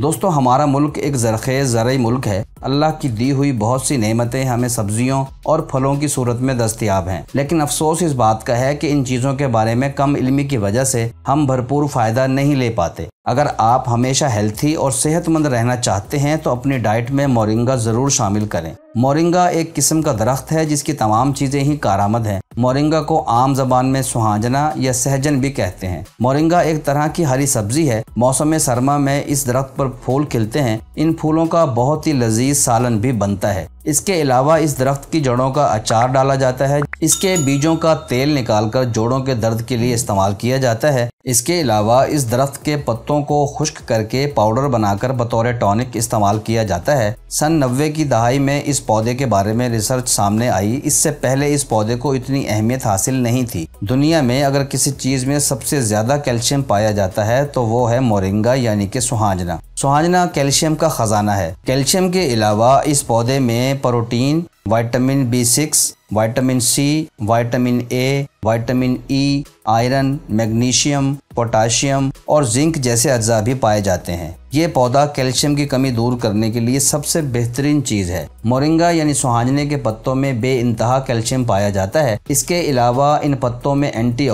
दोस्तों हमारा मुल्क एक जरखेज़ ज़रूरी मुल्क है अल्लाह की दी हुई बहुत सी नेमतें हमें सब्जियों और फलों की सूरत में दस्तियाब हैं लेकिन अफसोस इस बात का है कि इन चीज़ों के बारे में कम इलमी की वजह से हम भरपूर फ़ायदा नहीं ले पाते अगर आप हमेशा हेल्थी और सेहतमंद रहना चाहते हैं तो अपनी डाइट में मोरिंगा ज़रूर शामिल करें मोरिंगा एक किस्म का दरख्त है जिसकी तमाम चीज़ें ही कारामद हैं मोरिंगा को आम जबान में सुहाजना या सहजन भी कहते हैं मोरिंगा एक तरह की हरी सब्जी है मौसम सरमा में इस दरख्त पर फूल खिलते हैं इन फूलों का बहुत ही लजीज सालन भी बनता है इसके अलावा इस दरख्त की जड़ों का अचार डाला जाता है इसके बीजों का तेल निकालकर जोड़ों के दर्द के लिए इस्तेमाल किया जाता है इसके अलावा इस दरख्त के पत्तों को खुश्क करके पाउडर बनाकर बतौर टॉनिक इस्तेमाल किया जाता है सन नब्बे की दहाई में इस पौधे के बारे में रिसर्च सामने आई इससे पहले इस पौधे को इतनी अहमियत हासिल नहीं थी दुनिया में अगर किसी चीज़ में सबसे ज़्यादा कैल्शियम पाया जाता है तो वो है मोरिंगा यानी के सुहाजना सुहाजना कैल्शियम का खजाना है कैल्शियम के अलावा इस पौधे में protein vitamin B six vitamin C vitamin A vitamin E iron magnesium potassium और जिंक जैसे अज्जा भी पाए जाते हैं ये पौधा कैल्शियम की कमी दूर करने के लिए सबसे बेहतरीन चीज़ है मोरिंगा यानी सुहाजने के पत्तों में बे इंतहा कैल्शियम पाया जाता है इसके अलावा इन पत्तों में एंटी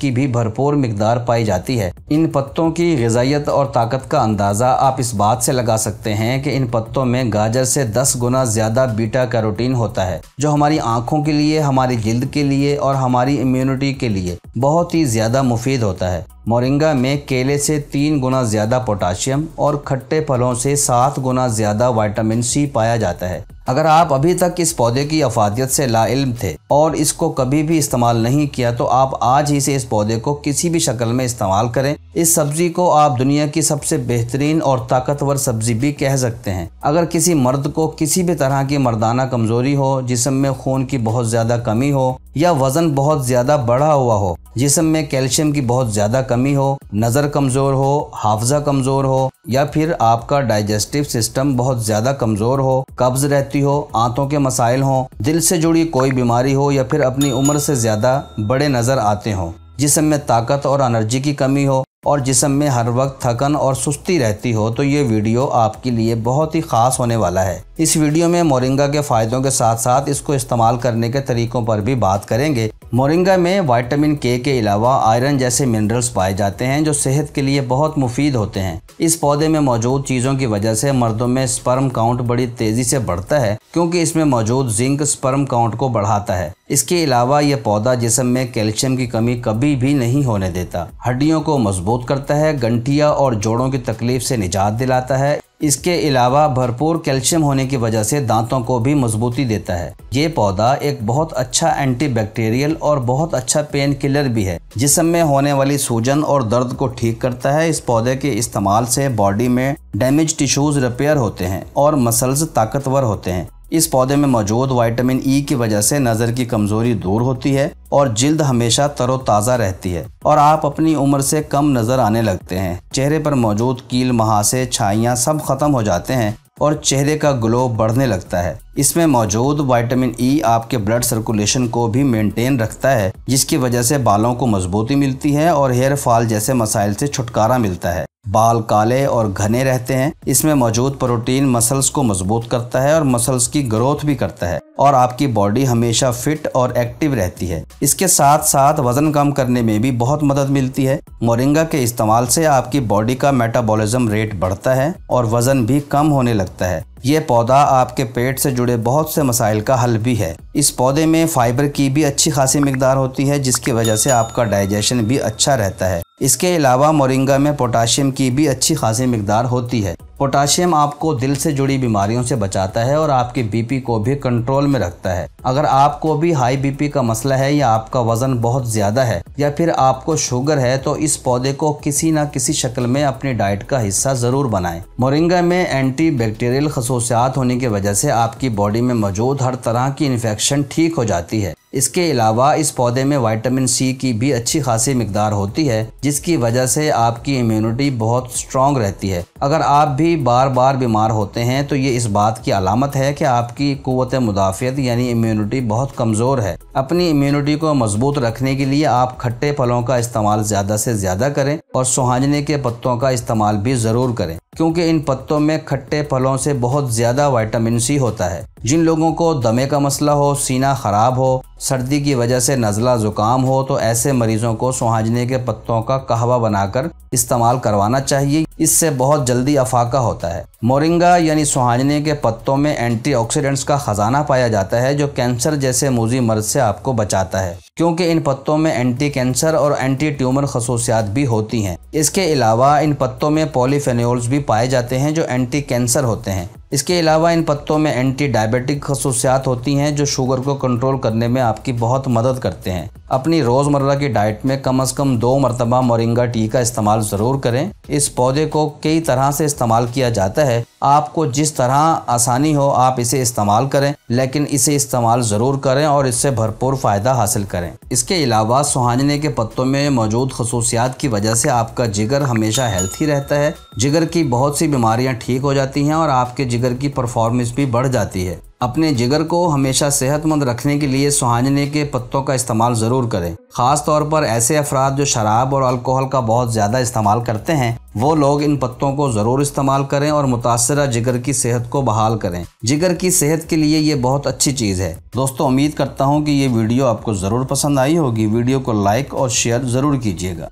की भी भरपूर मकदार पाई जाती है इन पत्तों की गजाइत और ताकत का अंदाज़ा आप इस बात से लगा सकते हैं कि इन पत्तों में गाजर से दस गुना ज़्यादा बीटा कैरोटीन होता है जो हमारी आँखों के लिए हमारी जिल्द के लिए और हमारी इम्यूनिटी के लिए बहुत ही ज़्यादा मुफीद होता है मोरिंगा में केले से तीन गुना ज़्यादा पोटाशियम और खट्टे फलों से सात गुना ज़्यादा वाइटामिन सी पाया जाता है अगर आप अभी तक इस पौधे की अफादियत से लाइल्म थे और इसको कभी भी इस्तेमाल नहीं किया तो आप आज ही से इस पौधे को किसी भी शक्ल में इस्तेमाल करें इस सब्जी को आप दुनिया की सबसे बेहतरीन और ताकतवर सब्जी भी कह सकते हैं अगर किसी मर्द को किसी भी तरह की मर्दाना कमजोरी हो जिसम में खून की बहुत ज़्यादा कमी हो या वज़न बहुत ज़्यादा बढ़ा हुआ हो जिसम में कैल्शियम की बहुत ज़्यादा कमी हो नज़र कमज़ोर हो हाफजा कमज़ोर हो या फिर आपका डाइजेस्टिव सिस्टम बहुत ज़्यादा कमज़ोर हो कब्ज़ रहती हो आंतों के मसाइल हो दिल से जुड़ी कोई बीमारी हो हो या फिर अपनी उम्र से ज़्यादा बड़े नज़र आते हों जिसम में ताकत और एनर्जी की कमी हो और जिसम में हर वक्त थकन और सुस्ती रहती हो तो ये वीडियो आपके लिए बहुत ही ख़ास होने वाला है इस वीडियो में मोरिंगा के फ़ायदों के साथ साथ इसको इस्तेमाल करने के तरीक़ों पर भी बात करेंगे मोरिंगा में वाइटामिन के के अलावा आयरन जैसे मिनरल्स पाए जाते हैं जो सेहत के लिए बहुत मुफीद होते हैं इस पौधे में मौजूद चीज़ों की वजह से मर्दों में स्पर्म काउंट बड़ी तेज़ी से बढ़ता है क्योंकि इसमें मौजूद जिंक स्पर्म काउंट को बढ़ाता है इसके अलावा यह पौधा जिसम में कैल्शियम की कमी कभी भी नहीं होने देता हड्डियों को मजबूत करता है गंठिया और जोड़ों की तकलीफ से निजात दिलाता है इसके अलावा भरपूर कैल्शियम होने की वजह से दांतों को भी मजबूती देता है ये पौधा एक बहुत अच्छा एंटीबैक्टीरियल और बहुत अच्छा पेन किलर भी है जिसम में होने वाली सूजन और दर्द को ठीक करता है इस पौधे के इस्तेमाल से बॉडी में डैमेज टिश्यूज रिपेयर होते हैं और मसल्स ताकतवर होते हैं इस पौधे में मौजूद वाइटामिन ई की वजह से नज़र की कमज़ोरी दूर होती है और जिल्द हमेशा तरोताज़ा रहती है और आप अपनी उम्र से कम नज़र आने लगते हैं चेहरे पर मौजूद कील महासे छाइयाँ सब ख़त्म हो जाते हैं और चेहरे का ग्लो बढ़ने लगता है इसमें मौजूद विटामिन ई e आपके ब्लड सर्कुलेशन को भी मेंटेन रखता है जिसकी वजह से बालों को मजबूती मिलती है और हेयर फॉल जैसे मसाइल से छुटकारा मिलता है बाल काले और घने रहते हैं इसमें मौजूद प्रोटीन मसल्स को मजबूत करता है और मसल्स की ग्रोथ भी करता है और आपकी बॉडी हमेशा फिट और एक्टिव रहती है इसके साथ साथ वजन कम करने में भी बहुत मदद मिलती है मोरिंगा के इस्तेमाल से आपकी बॉडी का मेटाबॉलिज्म रेट बढ़ता है और वजन भी कम होने लगता है ये पौधा आपके पेट से जुड़े बहुत से मसाइल का हल भी है इस पौधे में फाइबर की भी अच्छी खासी मकदार होती है जिसकी वजह से आपका डाइजेशन भी अच्छा रहता है इसके अलावा मोरिंगा में पोटाशियम की भी अच्छी खासी मकदार होती है पोटाशियम आपको दिल से जुड़ी बीमारियों से बचाता है और आपके बीपी को भी कंट्रोल में रखता है अगर आपको भी हाई बीपी का मसला है या आपका वजन बहुत ज़्यादा है या फिर आपको शुगर है तो इस पौधे को किसी न किसी शक्ल में अपनी डाइट का हिस्सा ज़रूर बनाएं मोरिंगा में एंटी बैक्टीरियल खसूसियात होने की वजह से आपकी बॉडी में मौजूद हर तरह की इन्फेक्शन ठीक हो जाती है इसके अलावा इस पौधे में विटामिन सी की भी अच्छी खासी मकदार होती है जिसकी वजह से आपकी इम्यूनिटी बहुत स्ट्रांग रहती है अगर आप भी बार बार बीमार होते हैं तो ये इस बात की अलामत है कि आपकी कुत मुदाफ़त यानी इम्यूनिटी बहुत कमज़ोर है अपनी इम्यूनिटी को मजबूत रखने के लिए आप खट्टे फलों का इस्तेमाल ज़्यादा से ज़्यादा करें और सुहाजने के पत्तों का इस्तेमाल भी ज़रूर करें क्योंकि इन पत्तों में खट्टे फलों से बहुत ज़्यादा वाइटामिन सी होता है जिन लोगों को दमे का मसला हो सीना ख़राब हो सर्दी की वजह से नज़ला ज़ुकाम हो तो ऐसे मरीज़ों को सुहाजने के पत्तों का कहवा बनाकर इस्तेमाल करवाना चाहिए इससे बहुत जल्दी अफाका होता है मोरिंगा यानी सुहाजने के पत्तों में एंटीऑक्सीडेंट्स का खजाना पाया जाता है जो कैंसर जैसे मोजी मर्ज से आपको बचाता है क्योंकि इन पत्तों में एंटी कैंसर और एंटी ट्यूमर खसूसियात भी होती हैं इसके अलावा इन पत्तों में पॉलीफेनोल्स भी पाए जाते हैं जो एंटी कैंसर होते हैं इसके अलावा इन पत्तों में एंटी डायबिटिक खसूसियात होती हैं जो शुगर को कंट्रोल करने में आपकी बहुत मदद करते हैं अपनी रोज़मर्रा की डाइट में कम अज़ कम दो मरतबा मोरिंगा टी का इस्तेमाल ज़रूर करें इस पौधे को कई तरह से इस्तेमाल किया जाता है आपको जिस तरह आसानी हो आप इसे इस्तेमाल करें लेकिन इसे इस्तेमाल ज़रूर करें और इससे भरपूर फ़ायदा हासिल करें इसके अलावा सुहाजने के पत्तों में मौजूद खसूसियात की वजह से आपका जिगर हमेशा हेल्थी रहता है जिगर की बहुत सी बीमारियाँ ठीक हो जाती हैं और आपके जिगर की परफॉर्मेंस भी बढ़ जाती है अपने जिगर को हमेशा सेहतमंद रखने के लिए सुहाजने के पत्तों का इस्तेमाल ज़रूर करें ख़ास तौर पर ऐसे अफराद जो शराब और अल्कोहल का बहुत ज़्यादा इस्तेमाल करते हैं वो लोग इन पत्तों को ज़रूर इस्तेमाल करें और मुतासर जिगर की सेहत को बहाल करें जिगर की सेहत के लिए ये बहुत अच्छी चीज़ है दोस्तों उम्मीद करता हूँ कि ये वीडियो आपको ज़रूर पसंद आई होगी वीडियो को लाइक और शेयर ज़रूर कीजिएगा